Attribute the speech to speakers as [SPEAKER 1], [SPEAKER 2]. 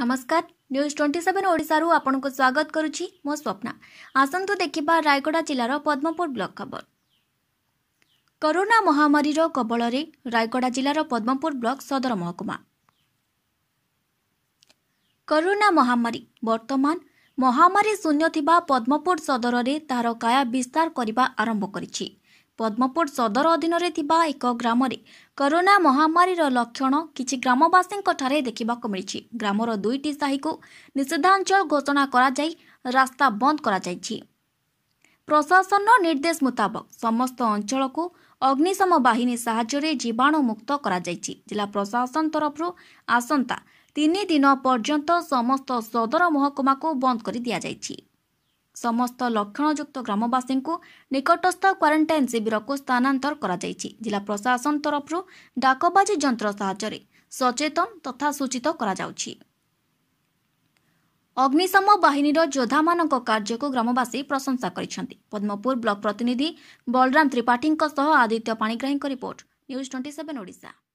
[SPEAKER 1] ନମସ୍କାର news twenty seven ଓଡ଼ିଶାରୁ ଆପଣଙ୍କୁ ସ୍ୱାଗତ କରୁଛି ମୋ ସ୍ୱପ୍ନା ଆସନ୍ତୁ ଦେଖିବା ରାୟଗଡ଼ା ଜିଲ୍ଲାର ପଦ୍ମପୁର ବ୍ଲକ ଖବର କରୋନା ମହାମାରୀର କବଳରେ ରାୟଗଡ଼ା ଜିଲ୍ଲାର ପଦ୍ମପୁର ବ୍ଲକ ସଦର ମହକୁମା କରୋନା ମହାମାରୀ ବର୍ତ୍ତମାନ ମହାମାରୀ ଶୂନ୍ୟ ଥିବା ପଦ୍ମପୁର ସଦରରେ ତାହାର କାୟା ବିସ୍ତାର କରିବା ଆରମ୍ଭ କରିଛି ପଦ୍ମପୁର ସଦର ଅଧୀନରେ ଥିବା ଏକ ଗ୍ରାମରେ କରୋନା ମହାମାରୀର ଲକ୍ଷଣ କିଛି ଗ୍ରାମବାସୀଙ୍କଠାରେ ଦେଖିବାକୁ ମିଳିଛି ଗ୍ରାମର ଦୁଇଟି ସାହିକୁ ନିଷେଧାଞ୍ଚଳ ଘୋଷଣା କରାଯାଇ ରାସ୍ତା ବନ୍ଦ କରାଯାଇଛି ପ୍ରଶାସନ ନିର୍ଦ୍ଦେଶ ମୁତାବକ ସମସ୍ତ ଅଞ୍ଚଳକୁ ଅଗ୍ନିଶମ ବାହିନୀ ସାହାଯ୍ୟରେ ଜୀବାଣୁମୁକ୍ତ କରାଯାଇଛି ଜିଲ୍ଲା ପ୍ରଶାସନ ତରଫରୁ ଆସନ୍ତା ତିନି ଦିନ ପର୍ଯ୍ୟନ୍ତ ସମସ୍ତ ସଦର ମହକୁମାକୁ ବନ୍ଦ କରିଦିଆଯାଇଛି ସମସ୍ତ ଲକ୍ଷଣଯୁକ୍ତ ଗ୍ରାମବାସୀଙ୍କୁ ନିକଟସ୍ଥ କ୍ୱାରେଣ୍ଟାଇନ୍ ଶିବିରକୁ ସ୍ଥାନାନ୍ତର କରାଯାଇଛି ଜିଲ୍ଲା ପ୍ରଶାସନ ତରଫରୁ ଡାକବାଜି ଯନ୍ତ୍ର ସାହାଯ୍ୟରେ ସଚେତନ ତଥା ସୂଚିତ କରାଯାଉଛି ଅଗ୍ନିଶମ ବାହିନୀର ଯୋଦ୍ଧାମାନଙ୍କ କାର୍ଯ୍ୟକୁ ଗ୍ରାମବାସୀ ପ୍ରଶଂସା କରିଛନ୍ତି ପଦ୍ମପୁର ବ୍ଲକ ପ୍ରତିନିଧି ବଳରାମ ତ୍ରିପାଠୀଙ୍କ ସହ ଆଦିତ୍ୟ ପାଣିଗ୍ରାହୀଙ୍କ report news twenty seven Odisha